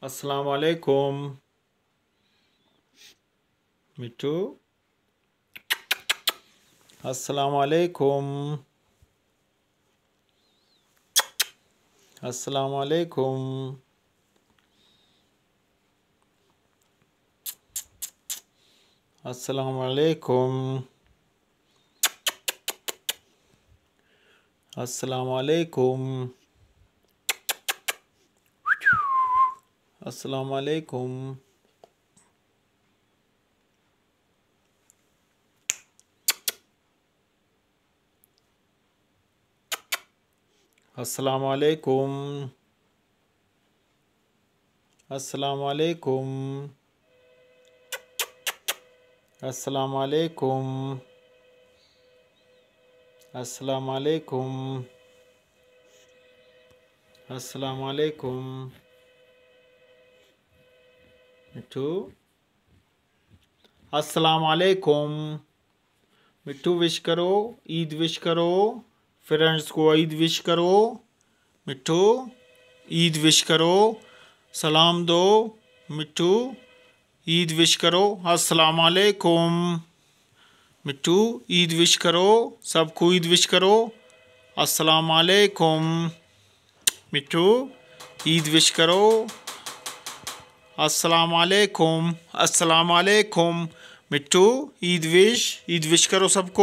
Assalamu alaikum. Me too. Assalamu alaikum. Assalamu alaikum. Assalamu alaikum. Assalamu alaikum. असलकुम असलकुम असलकुम असलकुम असलकुम असलकुम मिट्टू अस्सलाम वालेकुम मिट्टू विश करो ईद विश करो फ्रेंड्स को ईद विश करो मिट्टू ईद विश करो सलाम दो मिट्टू ईद विश करो अस्सलाम वालेकुम मिट्टू ईद विश करो सबको ईद विश करो अस्सलाम वालेकुम मिट्टू ईद विश करो अस्सलाम वालेकुम मिट्टू ईद विश ईद विश करो सबको